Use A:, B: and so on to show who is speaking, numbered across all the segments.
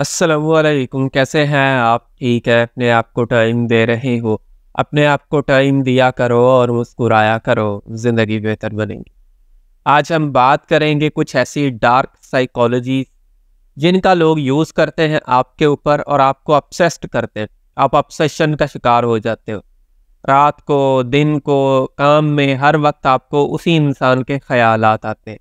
A: असलकुम कैसे हैं आप ठीक है अपने आप को टाइम दे रहे हो अपने आप को टाइम दिया करो और मुस्कुराया करो ज़िंदगी बेहतर बनेगी आज हम बात करेंगे कुछ ऐसी डार्क साइकोलॉजी जिनका लोग यूज़ करते हैं आपके ऊपर और आपको अपसेस्ड करते हैं आप अपसेशन का शिकार हो जाते हो रात को दिन को काम में हर वक्त आपको उसी इंसान के ख्याल आते हैं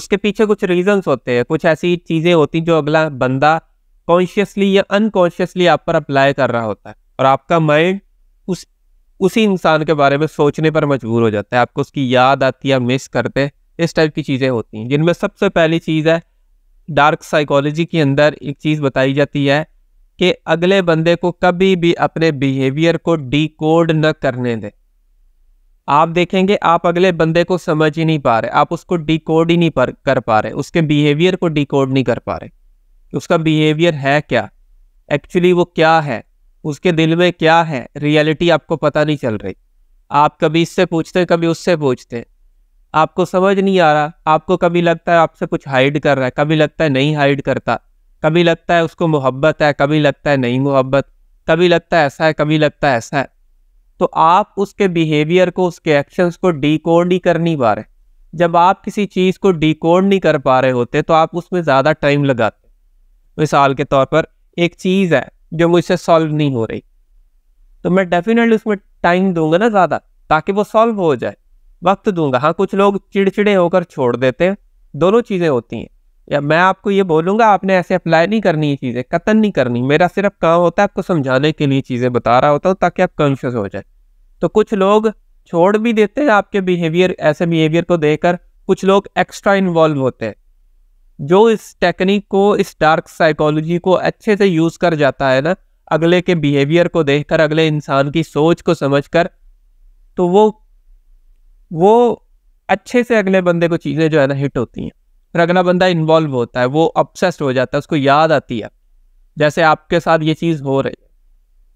A: उसके पीछे कुछ रीज़न्स होते हैं कुछ ऐसी चीज़ें होती जो अगला बंदा कॉन्शियसली या अनकॉन्शियसली आप पर अप्लाई कर रहा होता है और आपका माइंड उस उसी इंसान के बारे में सोचने पर मजबूर हो जाता है आपको उसकी याद आती है मिस करते इस टाइप की चीज़ें होती हैं जिनमें सबसे पहली चीज़ है डार्क साइकोलॉजी के अंदर एक चीज़ बताई जाती है कि अगले बंदे को कभी भी अपने बिहेवियर को डिकोड न करने दें आप देखेंगे आप अगले बंदे को समझ ही नहीं पा रहे आप उसको डिकोड ही नहीं पर कर पा रहे उसके बिहेवियर को डिकोड नहीं कर पा रहे कि उसका बिहेवियर है क्या एक्चुअली वो क्या है उसके दिल में क्या है रियलिटी आपको पता नहीं चल रही आप कभी इससे पूछते कभी उससे पूछते आपको समझ नहीं आ रहा आपको कभी लगता है आपसे कुछ हाइड कर रहा है कभी लगता है नहीं हाइड करता कभी लगता है उसको मोहब्बत है कभी लगता है नहीं मोहब्बत कभी लगता है ऐसा है कभी लगता है ऐसा है तो आप उसके बिहेवियर को उसके एक्शंस को डीकोड नहीं कर नहीं पा रहे जब आप किसी चीज़ को डीकोड नहीं कर पा रहे होते तो आप उसमें ज़्यादा टाइम लगाते मिसाल के तौर पर एक चीज़ है जो मुझसे सॉल्व नहीं हो रही तो मैं डेफिनेटली उसमें टाइम दूंगा ना ज़्यादा ताकि वो सॉल्व हो जाए वक्त दूंगा हाँ कुछ लोग चिड़चिड़े होकर छोड़ देते हैं दोनों चीज़ें होती हैं या मैं आपको ये बोलूँगा आपने ऐसे अप्लाई नहीं करनी ये चीज़ें कतन नहीं करनी मेरा सिर्फ काम होता है आपको समझाने के लिए चीज़ें बता रहा होता हूँ ताकि आप कॉन्शियस हो जाए तो कुछ लोग छोड़ भी देते हैं आपके बिहेवियर ऐसे बिहेवियर को देकर कुछ लोग एक्स्ट्रा इन्वॉल्व होते हैं जो इस टेक्निक को इस डार्क साइकोलॉजी को अच्छे से यूज़ कर जाता है ना अगले के बिहेवियर को देखकर अगले इंसान की सोच को समझकर तो वो वो अच्छे से अगले बंदे को चीज़ें जो है ना हिट होती हैं फिर अगला बंदा इन्वॉल्व होता है वो अपसेस्ड हो जाता है उसको याद आती है जैसे आपके साथ ये चीज़ हो रही है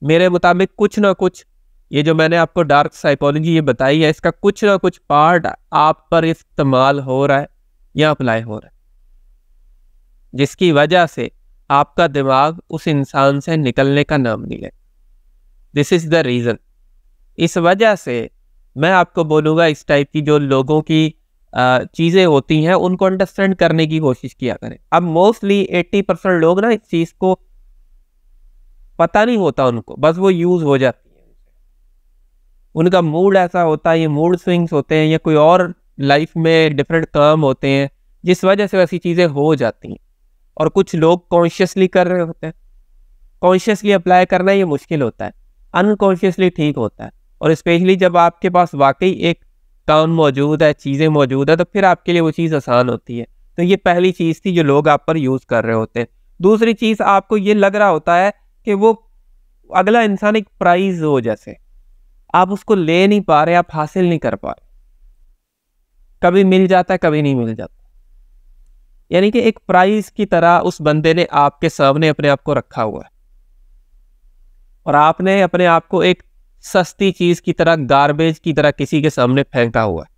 A: मेरे मुताबिक कुछ ना कुछ ये जो मैंने आपको डार्क साइकोलॉजी ये बताई है इसका कुछ ना कुछ पार्ट आप पर इस्तेमाल हो रहा है या अप्लाई हो रहा है जिसकी वजह से आपका दिमाग उस इंसान से निकलने का नाम नहीं ले दिस इज़ द रीज़न इस वजह से मैं आपको बोलूँगा इस टाइप की जो लोगों की चीज़ें होती हैं उनको अंडरस्टैंड करने की कोशिश किया करें अब मोस्टली एट्टी परसेंट लोग ना इस चीज़ को पता नहीं होता उनको बस वो यूज़ हो जाती है उनका मूड ऐसा होता है ये मूड स्विंग्स होते हैं या कोई और लाइफ में डिफरेंट काम होते हैं जिस वजह से वैसी चीज़ें हो जाती हैं और कुछ लोग कॉन्शियसली कर रहे होते हैं कॉन्शियसली अप्लाई करना ये मुश्किल होता है अनकॉन्शियसली ठीक होता है और स्पेशली जब आपके पास वाकई एक काम मौजूद है चीज़ें मौजूद है तो फिर आपके लिए वो चीज़ आसान होती है तो ये पहली चीज़ थी जो लोग आप पर यूज़ कर रहे होते हैं दूसरी चीज़ आपको ये लग रहा होता है कि वो अगला इंसान एक प्राइज हो जैसे आप उसको ले नहीं पा रहे आप हासिल नहीं कर पा रहे कभी मिल जाता है कभी नहीं मिल जाता यानी कि एक प्राइस की तरह उस बंदे ने आपके सामने अपने आप को रखा हुआ है और आपने अपने आप को एक सस्ती चीज की तरह गार्बेज की तरह किसी के सामने फेंका हुआ है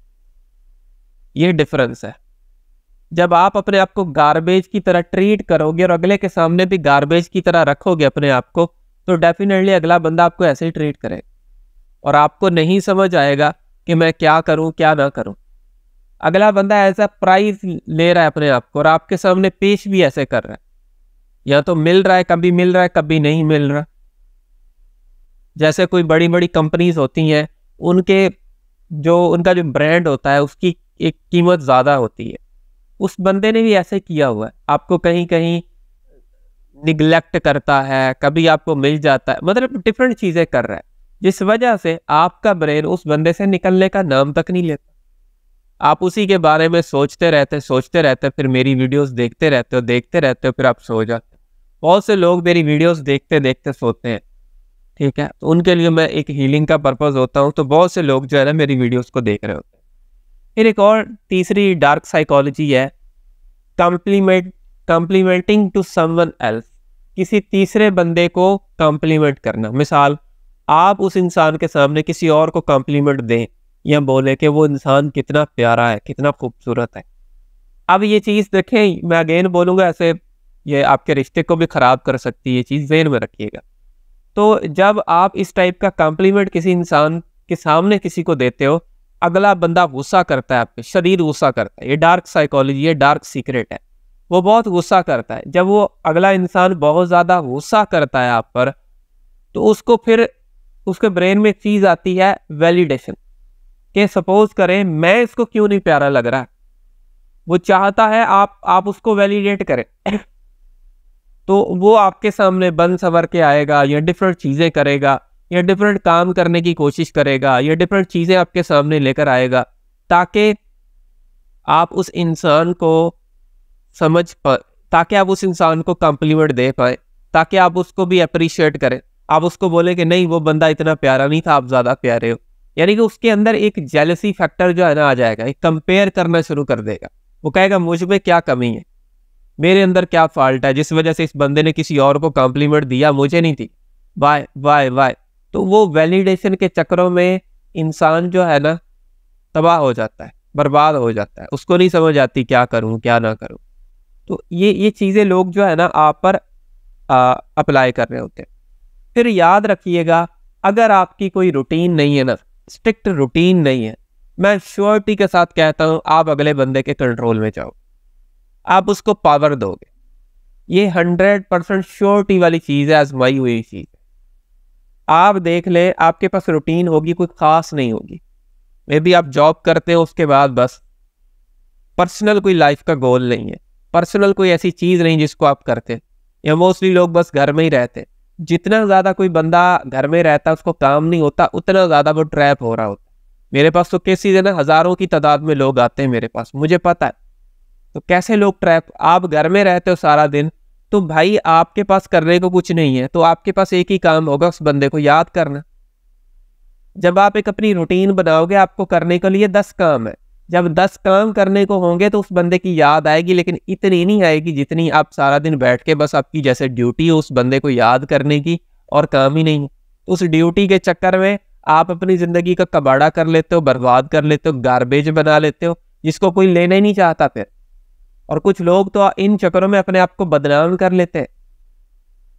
A: यह डिफरेंस है जब आप अपने आप को गार्बेज की तरह ट्रीट करोगे और अगले के सामने भी गार्बेज की तरह रखोगे अपने आप को तो डेफिनेटली अगला बंदा आपको ऐसे ही ट्रीट करेगा और आपको नहीं समझ आएगा कि मैं क्या करूं क्या ना करूं अगला बंदा ऐसा प्राइस ले रहा है अपने आप को और आपके सामने पेश भी ऐसे कर रहा है या तो मिल रहा है कभी मिल रहा है कभी नहीं मिल रहा जैसे कोई बड़ी बड़ी कंपनीज होती हैं उनके जो उनका जो ब्रांड होता है उसकी एक कीमत ज़्यादा होती है उस बंदे ने भी ऐसे किया हुआ है आपको कहीं कहीं निगलेक्ट करता है कभी आपको मिल जाता है मतलब डिफरेंट चीज़ें कर रहा है जिस वजह से आपका ब्रेन उस बंदे से निकलने का नाम तक नहीं लेता आप उसी के बारे में सोचते रहते सोचते रहते फिर मेरी वीडियोस देखते रहते हो देखते रहते हो फिर आप सो जाते बहुत से लोग मेरी वीडियोस देखते देखते सोते हैं ठीक है तो उनके लिए मैं एक हीलिंग का पर्पज़ होता हूँ तो बहुत से लोग जो है ना मेरी वीडियोज़ को देख रहे होते हैं फिर एक और तीसरी डार्क साइकोलॉजी है compliment complimenting to someone else किसी तीसरे बंदे को कॉम्प्लीमेंट करना मिसाल आप उस इंसान के सामने किसी और को कॉम्प्लीमेंट दें या बोले कि वो इंसान कितना प्यारा है कितना खूबसूरत है अब ये चीज़ देखें मैं अगेन बोलूँगा ऐसे ये आपके रिश्ते को भी ख़राब कर सकती है ये चीज़ जेन में रखिएगा तो जब आप इस टाइप का कॉम्प्लीमेंट किसी इंसान के सामने किसी को देते हो अगला बंदा गुस्सा करता है आपके शरीर गुस्सा करता है ये डार्क साइकोलॉजी है डार्क सीक्रेट है वो बहुत गुस्सा करता है जब वो अगला इंसान बहुत ज़्यादा गुस्सा करता है आप पर तो उसको फिर उसके ब्रेन में चीज़ आती है वैलिडेशन कि सपोज करें मैं इसको क्यों नहीं प्यारा लग रहा वो चाहता है आप आप उसको वैलिडेट करें तो वो आपके सामने बन सवर के आएगा या डिफरेंट चीज़ें करेगा या डिफरेंट काम करने की कोशिश करेगा या डिफरेंट चीज़ें आपके सामने लेकर आएगा ताकि आप उस इंसान को समझ पाए ताकि आप उस इंसान को कॉम्प्लीमेंट दे पाए ताकि आप उसको भी अप्रिशिएट करें आप उसको बोले कि नहीं वो बंदा इतना प्यारा नहीं था आप ज़्यादा प्यारे हो यानी कि उसके अंदर एक जेलसी फैक्टर जो है ना आ जाएगा एक कंपेयर करना शुरू कर देगा वो कहेगा मुझ में क्या कमी है मेरे अंदर क्या फॉल्ट है जिस वजह से इस बंदे ने किसी और को कॉम्प्लीमेंट दिया मुझे नहीं थी वाय वाय वाय तो वो वैलिडेशन के चक्रों में इंसान जो है ना तबाह हो जाता है बर्बाद हो जाता है उसको नहीं समझ आती क्या करूँ क्या ना करूँ तो ये ये चीज़ें लोग जो है ना आप पर अप्लाई कर रहे होते हैं फिर याद रखिएगा अगर आपकी कोई रूटीन नहीं है ना स्ट्रिक्ट रूटीन नहीं है मैं श्योरिटी के साथ कहता हूँ आप अगले बंदे के कंट्रोल में जाओ आप उसको पावर दोगे ये हंड्रेड परसेंट श्योरिटी वाली चीज़ है आजमाई हुई चीज़ है आप देख लें आपके पास रूटीन होगी कोई ख़ास नहीं होगी मे बी आप जॉब करते हो उसके बाद बस पर्सनल कोई लाइफ का गोल नहीं है पर्सनल कोई ऐसी चीज़ नहीं जिसको आप करते या मोस्टली लोग बस घर में ही रहते हैं जितना ज़्यादा कोई बंदा घर में रहता है उसको काम नहीं होता उतना ज़्यादा वो ट्रैप हो रहा होता मेरे पास तो कैसी है ना हज़ारों की तादाद में लोग आते हैं मेरे पास मुझे पता है तो कैसे लोग ट्रैप आप घर में रहते हो सारा दिन तो भाई आपके पास करने को कुछ नहीं है तो आपके पास एक ही काम होगा उस बंदे को याद करना जब आप एक अपनी रूटीन बनाओगे आपको करने के लिए दस काम है जब दस काम करने को होंगे तो उस बंदे की याद आएगी लेकिन इतनी नहीं आएगी जितनी आप सारा दिन बैठ के बस आपकी जैसे ड्यूटी उस बंदे को याद करने की और काम ही नहीं तो उस ड्यूटी के चक्कर में आप अपनी ज़िंदगी का कबाड़ा कर लेते हो बर्बाद कर लेते हो गार्बेज बना लेते हो जिसको कोई लेना ही नहीं चाहता फिर और कुछ लोग तो इन चक्करों में अपने आप को बदनाम कर लेते हैं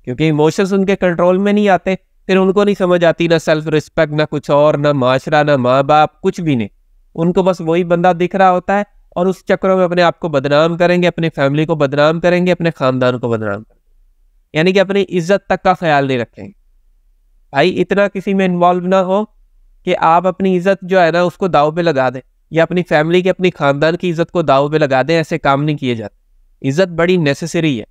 A: क्योंकि इमोशंस उनके कंट्रोल में नहीं आते फिर उनको नहीं समझ आती ना सेल्फ रिस्पेक्ट ना कुछ और ना माशरा ना माँ बाप कुछ भी नहीं उनको बस वही बंदा दिख रहा होता है और उस चक्रों में अपने आप को बदनाम करेंगे अपनी फैमिली को बदनाम करेंगे अपने खानदान को बदनाम करेंगे यानी कि अपनी इज्जत तक का ख्याल नहीं रखेंगे भाई इतना किसी में इन्वॉल्व ना हो कि आप अपनी इज्जत जो है ना उसको दाव पे लगा दें या अपनी फैमिली की अपनी खानदान की इज्जत को दाव पे लगा दें ऐसे काम नहीं किए जाते इज्जत बड़ी नेसेसरी है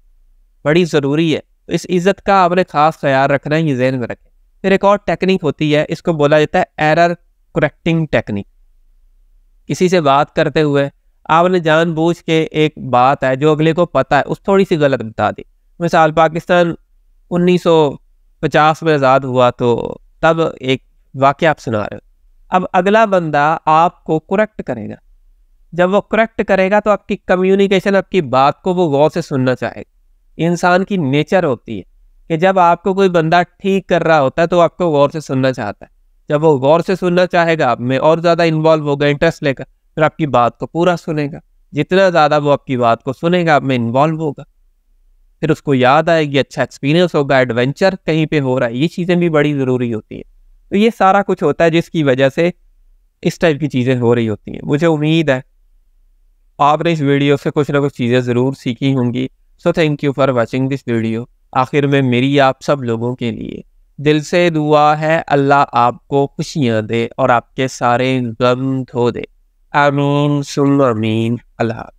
A: बड़ी ज़रूरी है तो इस इज्जत का आपने खास ख्याल रखना है ये जहन में रखें फिर एक और टेक्निक होती है इसको बोला जाता है एरर करेक्टिंग टेक्निक किसी से बात करते हुए आपने जानबूझ के एक बात है जो अगले को पता है उस थोड़ी सी गलत बता दी मिसाल पाकिस्तान 1950 में आज़ाद हुआ तो तब एक वाक्य आप सुना रहे हो अब अगला बंदा आपको करेक्ट करेगा जब वो करेक्ट करेगा तो आपकी कम्युनिकेशन आपकी बात को वो गौर से सुनना चाहेगा इंसान की नेचर होती है कि जब आपको कोई बंदा ठीक कर रहा होता है तो आपको गौर से सुनना चाहता है जब वो गौर से सुनना चाहेगा आप में और ज़्यादा इन्वॉल्व होगा इंटरेस्ट लेगा फिर आपकी बात को पूरा सुनेगा जितना ज़्यादा वो आपकी बात को सुनेगा आप में इन्वॉल्व होगा फिर उसको याद आएगी अच्छा एक्सपीरियंस होगा एडवेंचर कहीं पर हो रहा है ये चीज़ें भी बड़ी ज़रूरी होती हैं तो ये सारा कुछ होता है जिसकी वजह से इस टाइप की चीज़ें हो रही होती हैं मुझे उम्मीद है आपने इस वीडियो से कुछ ना कुछ चीज़ें ज़रूर सीखी होंगी so thank you for watching this video आखिर में मेरी आप सब लोगों के लिए दिल से दुआ है अल्लाह आपको खुशियाँ दे और आपके सारे गम धो दे अमीन सुन अमीन अल्लाह